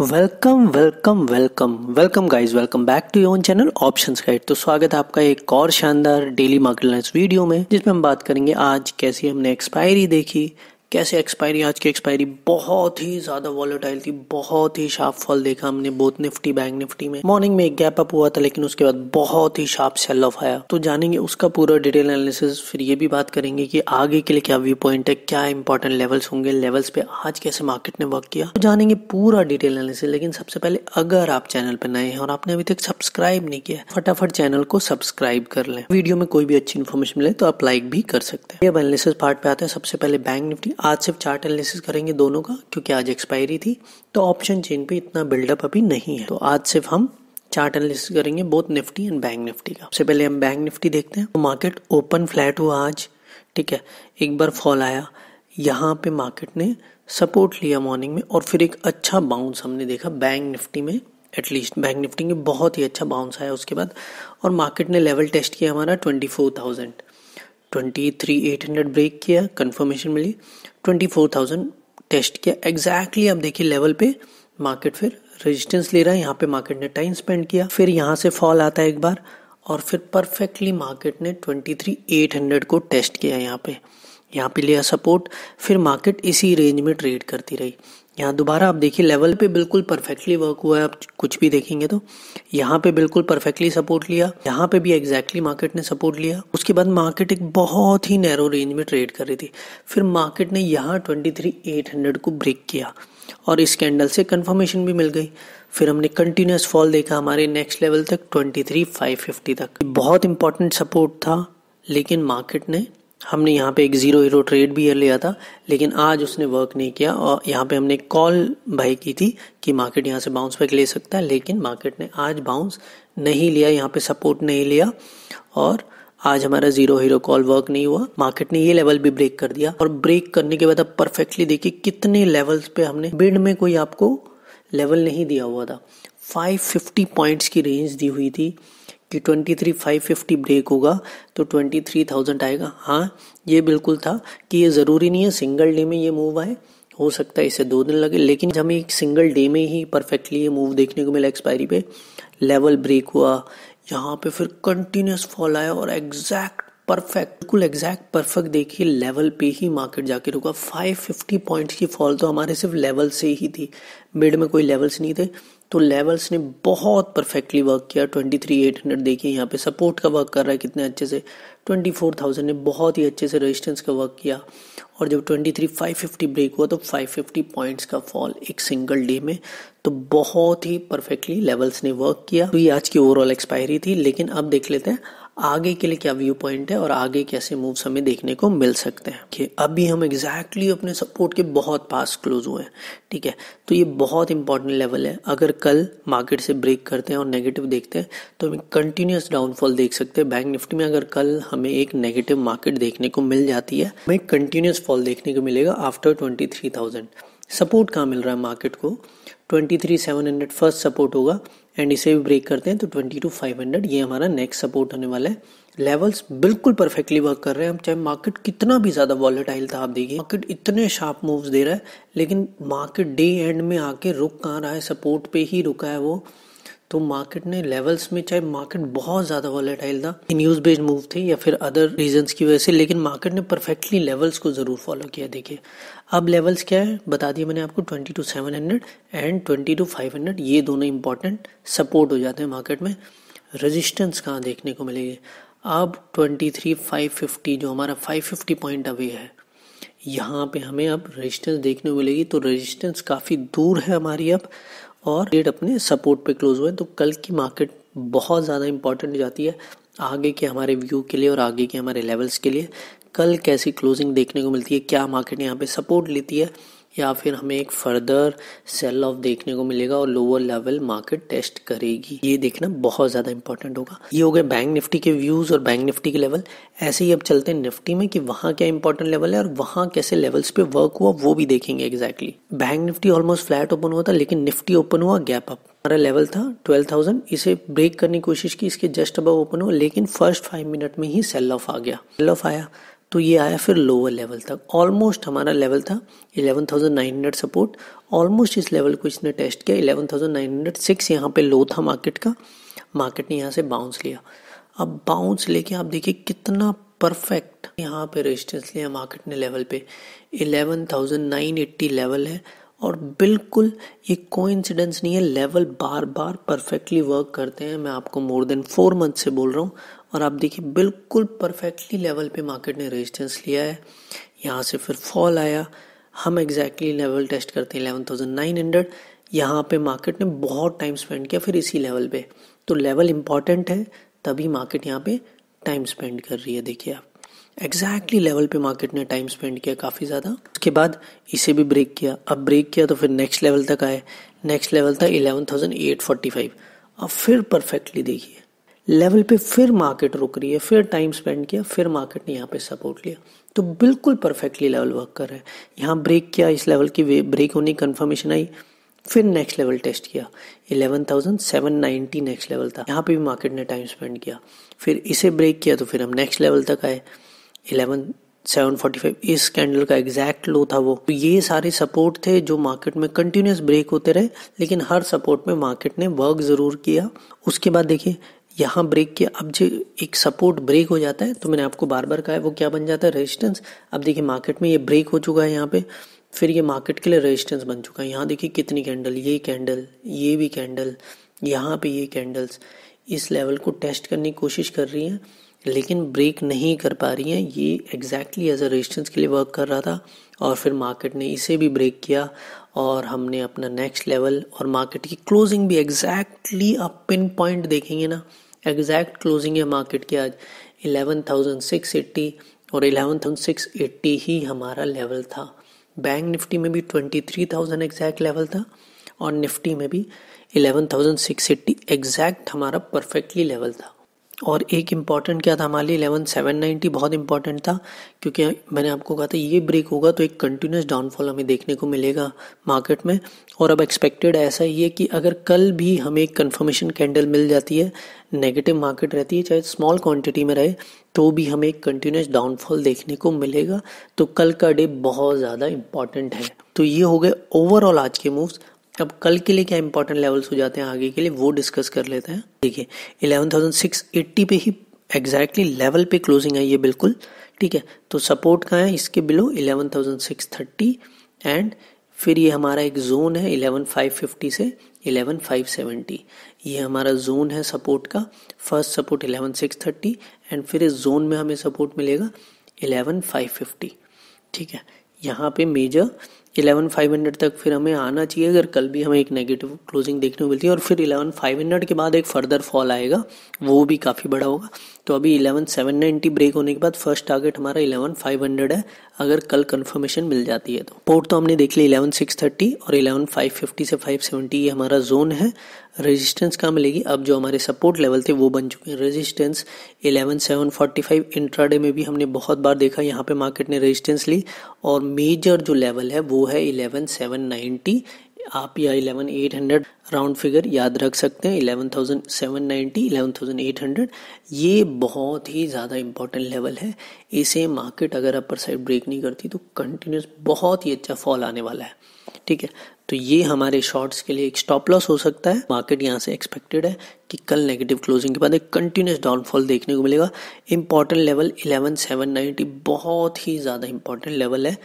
welcome welcome welcome welcome guys welcome back to your channel options guide तो स्वागत है आपका एक और शानदार डेली मार्केट वीडियो में जिसमें हम बात करेंगे आज कैसी हमने एक्सपायरी देखी कैसे एक्सपायरी आज की एक्सपायरी बहुत ही ज्यादा वॉलेटाइल थी बहुत ही शार्प फॉल देखा हमने बोथ निफ्टी बैंक निफ्टी में मॉर्निंग में एक गैप अप हुआ था लेकिन उसके बाद बहुत ही शार्प सेल ऑफ आया तो जानेंगे उसका पूरा डिटेल एनालिसिस फिर ये भी बात करेंगे कि आगे के लिए क्या व्यू पॉइंट है क्या इंपॉर्टेंट लेवल्स होंगे लेवल्स पे आज कैसे मार्केट ने वर्क किया तो जानेंगे पूरा डिटेल एनालिसिस लेकिन सबसे पहले अगर आप चैनल पर नए हैं और आपने अभी तक सब्सक्राइब नहीं किया फटाफट चैनल को सब्सक्राइब कर लें वीडियो में कोई भी अच्छी इन्फॉर्मेशन मिले तो आप लाइक भी कर सकते हैं एनालिसिस पार्ट पे आते हैं सबसे पहले बैंक निफ्टी आज सिर्फ चार्ट एनालिसिस करेंगे दोनों का क्योंकि आज एक्सपायरी थी तो ऑप्शन चेन पे इतना बिल्डअप अभी नहीं है तो आज सिर्फ हम चार्ट एनालिसिस करेंगे बहुत निफ्टी एंड बैंक निफ्टी का सबसे पहले हम बैंक निफ्टी देखते हैं तो मार्केट ओपन फ्लैट हुआ आज ठीक है एक बार फॉल आया यहाँ पे मार्केट ने सपोर्ट लिया मॉर्निंग में और फिर एक अच्छा बाउंस हमने देखा बैंक निफ्टी में एटलीस्ट बैंक निफ्टी में बहुत ही अच्छा बाउंस आया उसके बाद और मार्केट ने लेवल टेस्ट किया हमारा twenty four thousand twenty three eight hundred break किया कंफर्मेशन मिली ट्वेंटी फोर थाउजेंड टेस्ट किया एग्जैक्टली आप देखिए लेवल पे मार्केट फिर रेजिस्टेंस ले रहा है यहाँ पे मार्केट ने टाइम स्पेंड किया फिर यहाँ से फॉल आता है एक बार और फिर परफेक्टली मार्केट ने ट्वेंटी थ्री एट हंड्रेड को टेस्ट किया यहाँ पे यहाँ पे लिया सपोर्ट फिर मार्केट इसी रेंज में ट्रेड करती रही यहाँ दोबारा आप देखिए लेवल पे बिल्कुल परफेक्टली वर्क हुआ है आप कुछ भी देखेंगे तो यहाँ पे बिल्कुल परफेक्टली सपोर्ट लिया यहाँ पे भी एग्जैक्टली exactly मार्केट ने सपोर्ट लिया उसके बाद मार्केट एक बहुत ही नैरो रेंज में ट्रेड कर रही थी फिर मार्केट ने यहाँ ट्वेंटी थ्री एट हंड्रेड को ब्रेक किया और इस कैंडल से कन्फर्मेशन भी मिल गई फिर हमने कंटिन्यूस फॉल देखा हमारे नेक्स्ट लेवल तक ट्वेंटी थ्री फाइव फिफ्टी तक बहुत इंपॉर्टेंट सपोर्ट था लेकिन मार्केट ने हमने यहाँ पे एक ज़ीरो हीरो ट्रेड भी लिया था लेकिन आज उसने वर्क नहीं किया और यहाँ पे हमने कॉल बाई की थी कि मार्केट यहाँ से बाउंस बैक ले सकता है लेकिन मार्केट ने आज बाउंस नहीं लिया यहाँ पे सपोर्ट नहीं लिया और आज हमारा जीरो हीरो कॉल वर्क नहीं हुआ मार्केट ने ये लेवल भी ब्रेक कर दिया और ब्रेक करने के बाद अब परफेक्टली देखिए कितने लेवल्स पे हमने बिड में कोई आपको लेवल नहीं दिया हुआ था 550 पॉइंट्स की रेंज दी हुई थी कि twenty three five fifty break होगा तो ट्वेंटी थ्री थाउजेंड आएगा हाँ ये बिल्कुल था कि ये ज़रूरी नहीं है सिंगल डे में ये मूव आए हो सकता है इसे दो दिन लगे लेकिन हमें एक सिंगल डे में ही परफेक्टली ये मूव देखने को मिला एक्सपायरी पे लेवल ब्रेक हुआ यहाँ पे फिर कंटिन्यूस फॉल आया और एग्जैक्ट परफेक्ट बिल्कुल एग्जैक्ट परफेक्ट देखिए लेवल पे ही मार्केट जाके रुका 550 पॉइंट्स की फॉल तो हमारे सिर्फ लेवल से ही थी मिड में कोई लेवल्स नहीं थे तो लेवल्स ने बहुत परफेक्टली वर्क किया ट्वेंटी थ्री एट हंड्रेड देखिए यहाँ पे सपोर्ट का वर्क कर रहा है कितने अच्छे से ट्वेंटी फोर थाउजेंड ने बहुत ही अच्छे से रेजिस्टेंस का वर्क किया और जब twenty three five fifty break हुआ तो फाइव फिफ्टी पॉइंट्स का फॉल एक सिंगल डे में तो बहुत ही परफेक्टली लेवल्स ने वर्क किया तो ये आज की ओवरऑल एक्सपायरी थी लेकिन अब देख लेते हैं आगे के लिए क्या व्यू पॉइंट है और आगे कैसे मूव्स हमें देखने को मिल सकते हैं कि अभी हम एग्जैक्टली exactly अपने सपोर्ट के बहुत पास क्लोज हुए हैं ठीक है तो ये बहुत इंपॉर्टेंट लेवल है अगर कल मार्केट से ब्रेक करते हैं और नेगेटिव देखते हैं तो हमें कंटिन्यूस डाउनफॉल देख सकते हैं बैंक निफ्टी में अगर कल हमें एक नेगेटिव मार्केट देखने को मिल जाती है हमें कंटिन्यूस फॉल देखने को मिलेगा after twenty three thousand support कहाँ मिल रहा है मार्केट को twenty three seven hundred first support होगा एंड इसे भी ब्रेक करते हैं तो ट्वेंटी टू फाइव हंड्रेड ये हमारा नेक्स्ट सपोर्ट होने वाला है लेवल्स बिल्कुल परफेक्टली वर्क कर रहे हैं हम चाहे मार्केट कितना भी ज़्यादा वॉलेटाइल था आप देखिए मार्केट इतने शार्प मूव्स दे रहा है लेकिन मार्केट डे एंड में आके रुक कहाँ रहा है सपोर्ट पे ही रुका है वो तो मार्केट ने लेवल्स में चाहे मार्केट बहुत ज़्यादा वॉलेटाइल था न्यूज़ बेस्ड मूव थे या फिर अदर रीजंस की वजह से लेकिन मार्केट ने परफेक्टली लेवल्स को ज़रूर फॉलो किया देखिए अब लेवल्स क्या है बता दिया मैंने आपको twenty two seven hundred and twenty two five hundred ये दोनों इंपॉर्टेंट सपोर्ट हो जाते हैं मार्केट में रजिस्टेंस कहाँ देखने को मिलेगी अब ट्वेंटी थ्री फाइव फिफ्टी जो हमारा फाइव फिफ्टी पॉइंट अवे है यहाँ पे हमें अब रेजिस्टेंस देखने को मिलेगी तो रेजिस्टेंस काफ़ी दूर है हमारी अब और ट्रेड अपने सपोर्ट पे क्लोज हुए तो कल की मार्केट बहुत ज़्यादा इंपॉर्टेंट जाती है आगे के हमारे व्यू के लिए और आगे के हमारे लेवल्स के लिए कल कैसी क्लोजिंग देखने को मिलती है क्या मार्केट यहाँ पे सपोर्ट लेती है या फिर हमें एक फर्दर सेल ऑफ देखने को मिलेगा और लोअर लेवल मार्केट टेस्ट करेगी ये देखना बहुत ज़्यादा इंपॉर्टेंट होगा ये हो गए बैंक निफ्टी के व्यूज़ और बैंक निफ्टी के लेवल ऐसे ही अब चलते हैं निफ्टी में कि वहाँ क्या इंपॉर्टेंट लेवल है और वहां कैसे लेवल्स पे वर्क हुआ वो भी देखेंगे exactly bank Nifty almost flat open हुआ था लेकिन निफ्टी ओपन हुआ गैप अप हमारा लेवल था 12,000 इसे ब्रेक करने की कोशिश की इसके जस्ट अब ओपन हुआ लेकिन फर्स्ट फाइव मिनट में ही सेल ऑफ आ गया सेल ऑफ आया तो ये आया फिर लोअर लेवल तक ऑलमोस्ट हमारा लेवल था 11,900 सपोर्ट ऑलमोस्ट इस लेवल को इसने टेस्ट किया 11,906 यहाँ पे लो था मार्केट का मार्केट ने यहाँ से बाउंस लिया अब बाउंस लेके आप देखिए कितना परफेक्ट यहाँ पे रेजिस्टेंस लिया मार्केट ने लेवल पे 11,980 लेवल है और बिल्कुल ये कोइंसिडेंस नहीं है लेवल बार बार परफेक्टली वर्क करते हैं मैं आपको मोर देन फोर मंथ से बोल रहा हूँ और आप देखिए बिल्कुल परफेक्टली लेवल पे मार्केट ने रेजिस्टेंस लिया है यहाँ से फिर फॉल आया हम एग्जैक्टली लेवल टेस्ट करते हैं इलेवन थाउजेंड नाइन हंड्रेड यहाँ पे मार्केट ने बहुत टाइम स्पेंड किया फिर इसी लेवल पे तो लेवल इंपॉर्टेंट है तभी मार्केट यहाँ पे टाइम स्पेंड कर रही है देखिए आप एग्जैक्टली लेवल पे मार्केट ने टाइम स्पेंड किया काफ़ी ज़्यादा उसके बाद इसे भी ब्रेक किया अब ब्रेक किया तो फिर नेक्स्ट लेवल तक आए नेक्स्ट लेवल था फाइव अब फिर परफेक्टली देखिए लेवल पे फिर मार्केट रुक रही है फिर टाइम स्पेंड किया फिर मार्केट ने यहाँ पे सपोर्ट लिया तो बिल्कुल परफेक्टली लेवल वर्क कर रहा है यहाँ ब्रेक किया इस लेवल की ब्रेक होने की कन्फर्मेशन आई फिर नेक्स्ट लेवल टेस्ट किया 11,790 नेक्स्ट लेवल था यहाँ पे भी मार्केट ने टाइम स्पेंड किया फिर इसे ब्रेक किया तो फिर हम नेक्स्ट लेवल तक आए 11,745 इस कैंडल का एग्जैक्ट लो था वो तो ये सारे सपोर्ट थे जो मार्केट में कंटिन्यूस ब्रेक होते रहे लेकिन हर सपोर्ट में मार्केट ने वर्क ज़रूर किया उसके बाद देखिए यहाँ ब्रेक के अब जो एक सपोर्ट ब्रेक हो जाता है तो मैंने आपको बार बार कहा है वो क्या बन जाता है रेजिस्टेंस अब देखिए मार्केट में ये ब्रेक हो चुका है यहाँ पे फिर ये मार्केट के लिए रेजिस्टेंस बन चुका है यहाँ देखिए कितनी कैंडल ये कैंडल ये भी कैंडल यहाँ पे ये कैंडल्स इस लेवल को टेस्ट करने की कोशिश कर रही हैं लेकिन ब्रेक नहीं कर पा रही हैं ये एग्जैक्टली एज अ रेजिस्टेंस के लिए वर्क कर रहा था और फिर मार्केट ने इसे भी ब्रेक किया और हमने अपना नेक्स्ट लेवल और मार्केट की क्लोजिंग भी एग्जैक्टली आप पिन पॉइंट देखेंगे ना एग्जैक्ट क्लोजिंग है मार्केट की आज 11,680 और 11,680 ही हमारा लेवल था बैंक निफ्टी में भी 23,000 एग्जैक्ट लेवल था और निफ्टी में भी 11,680 एग्जैक्ट हमारा परफेक्टली लेवल था और एक इम्पॉर्टेंट क्या था हमारे लिए इलेवन सेवन नाइन्टी बहुत इंपॉर्टेंट था क्योंकि मैंने आपको कहा था ये ब्रेक होगा तो एक कंटिन्यूस डाउनफॉल हमें देखने को मिलेगा मार्केट में और अब एक्सपेक्टेड ऐसा ही है कि अगर कल भी हमें एक कन्फर्मेशन कैंडल मिल जाती है नेगेटिव मार्केट रहती है चाहे स्मॉल क्वांटिटी में रहे तो भी हमें एक कंटिन्यूस डाउनफॉल देखने को मिलेगा तो कल का डे बहुत ज़्यादा इंपॉर्टेंट है तो ये हो गए ओवरऑल आज के मूव्स अब कल के लिए क्या इंपॉर्टेंट लेवल्स हो जाते हैं आगे के लिए वो डिस्कस कर लेते हैं देखिए एट्टी पे ही एग्जैक्टली लेवल पे क्लोजिंग है ये बिल्कुल ठीक है तो सपोर्ट कहाँ है इसके below eleven thousand six thirty and फिर ये हमारा एक जोन है इलेवन फाइव फिफ्टी से इलेवन फाइव सेवेंटी ये हमारा जोन है सपोर्ट का first support eleven six thirty and फिर इस जोन में हमें सपोर्ट मिलेगा इलेवन फाइव फिफ्टी ठीक है यहाँ पे मेजर इलेवन फाइव हंड्रेड तक फिर हमें आना चाहिए अगर कल भी हमें एक नेगेटिव क्लोजिंग देखने को मिलती है और फिर इलेवन फाइव हंड्रेड के बाद एक फर्दर फॉल आएगा वो भी काफ़ी बड़ा होगा तो अभी इलेवन सेवन नाइन्टी ब्रेक होने के बाद फर्स्ट टारगेट हमारा इलेवन फाइव हंड्रेड है अगर कल कन्फर्मेशन मिल जाती है तो पोर्ट तो हमने देख लिया इलेवन सिक्स थर्टी और इलेवन फाइव फिफ्टी से फाइव सेवेंटी ये हमारा जोन है रेजिस्टेंस कहाँ मिलेगी अब जो हमारे सपोर्ट लेवल थे वो बन चुके हैं रेजिस्टेंस 11745 इंट्राडे में भी हमने बहुत बार देखा यहाँ पे मार्केट ने रेजिस्टेंस ली और मेजर जो लेवल है वो है 11790 आप यह eleven eight hundred round figure याद रख सकते हैं eleven thousand seven ninety eleven thousand eight hundred ये बहुत ही ज़्यादा इंपॉर्टेंट लेवल है इसे मार्केट अगर अपर साइड ब्रेक नहीं करती तो कंटिन्यूस बहुत ही अच्छा फॉल आने वाला है ठीक है तो ये हमारे शॉर्ट्स के लिए एक स्टॉप लॉस हो सकता है मार्केट यहाँ से एक्सपेक्टेड है कि कल नेगेटिव क्लोजिंग के बाद एक कंटिन्यूस डाउनफॉल देखने को मिलेगा important level eleven seven ninety बहुत ही ज़्यादा इंपॉर्टेंट लेवल है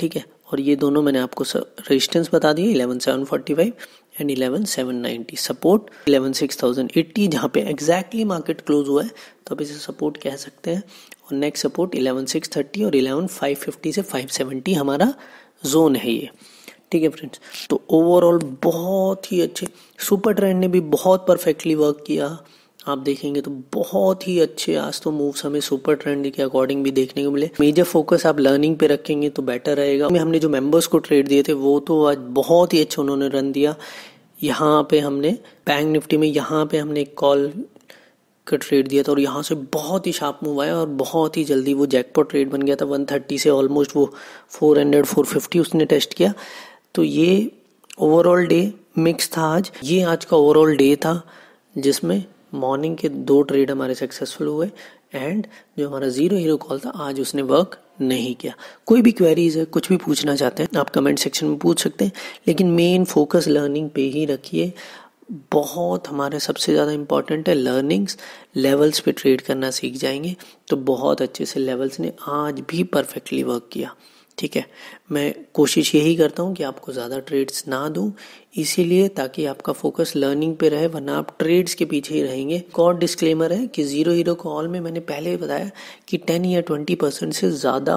ठीक है और ये दोनों मैंने आपको रेजिस्टेंस बता दिए eleven seven forty five and eleven seven ninety support eleven six thousand eighty जहाँ पे एग्जैक्टली मार्केट क्लोज हुआ है तो आप इसे सपोर्ट कह सकते हैं और next support eleven six thirty और इलेवन फाइव फिफ्टी से फाइव सेवेंटी हमारा जोन है ये ठीक है फ्रेंड्स तो ओवरऑल बहुत ही अच्छे सुपर ट्रेंड ने भी बहुत परफेक्टली वर्क किया आप देखेंगे तो बहुत ही अच्छे आज तो मूव्स हमें सुपर ट्रेंड के अकॉर्डिंग भी देखने को मिले मेजर फोकस आप लर्निंग पे रखेंगे तो बेटर रहेगा हमने जो मेंबर्स को ट्रेड दिए थे वो तो आज बहुत ही अच्छा उन्होंने रन दिया यहाँ पे हमने बैंक निफ्टी में यहाँ पे हमने एक कॉल का ट्रेड दिया था और यहाँ से बहुत ही शार्प मूव आया और बहुत ही जल्दी वो जैकपॉट ट्रेड बन गया था 130 से ऑलमोस्ट वो 400 450 उसने टेस्ट किया तो ये ओवरऑल डे मिक्स था आज ये आज का ओवरऑल डे था जिसमें मॉर्निंग के दो ट्रेड हमारे सक्सेसफुल हुए एंड जो हमारा जीरो हीरो कॉल था आज उसने वर्क नहीं किया कोई भी क्वेरीज है कुछ भी पूछना चाहते हैं आप कमेंट सेक्शन में पूछ सकते हैं लेकिन मेन फोकस लर्निंग पे ही रखिए बहुत हमारे सबसे ज़्यादा इम्पॉर्टेंट है लर्निंग्स लेवल्स पे ट्रेड करना सीख जाएंगे तो बहुत अच्छे से लेवल्स ने आज भी परफेक्टली वर्क किया ठीक है मैं कोशिश यही करता हूँ कि आपको ज़्यादा ट्रेड्स ना दूँ इसीलिए ताकि आपका फोकस लर्निंग पे रहे वरना आप ट्रेड्स के पीछे ही रहेंगे एक और डिस्क्लेमर है कि ज़ीरो हीरो कॉल में मैंने पहले ही बताया कि टेन या ट्वेंटी परसेंट से ज़्यादा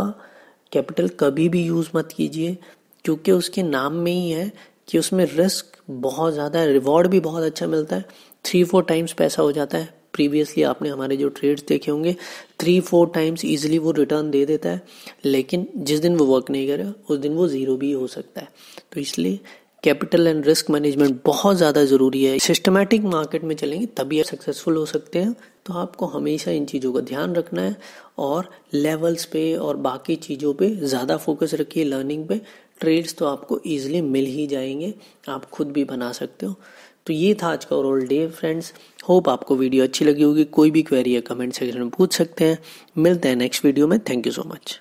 कैपिटल कभी भी यूज़ मत कीजिए क्योंकि उसके नाम में ही है कि उसमें रिस्क बहुत ज़्यादा है रिवॉर्ड भी बहुत अच्छा मिलता है थ्री फोर टाइम्स पैसा हो जाता है प्रीवियसली आपने हमारे जो ट्रेड्स देखे होंगे थ्री फोर टाइम्स ईजिली वो रिटर्न दे देता है लेकिन जिस दिन वो वर्क नहीं करेगा उस दिन वो ज़ीरो भी हो सकता है तो इसलिए कैपिटल एंड रिस्क मैनेजमेंट बहुत ज़्यादा ज़रूरी है सिस्टमेटिक मार्केट में चलेंगे तभी आप सक्सेसफुल हो सकते हैं तो आपको हमेशा इन चीज़ों का ध्यान रखना है और लेवल्स पे और बाकी चीज़ों पे ज़्यादा फोकस रखिए लर्निंग पे ट्रेड्स तो आपको ईजिली मिल ही जाएंगे आप खुद भी बना सकते हो तो ये था आज का ओवरऑल डे फ्रेंड्स होप आपको वीडियो अच्छी लगी होगी कोई भी क्वेरी है कमेंट सेक्शन में पूछ सकते हैं मिलते हैं नेक्स्ट वीडियो में थैंक यू सो मच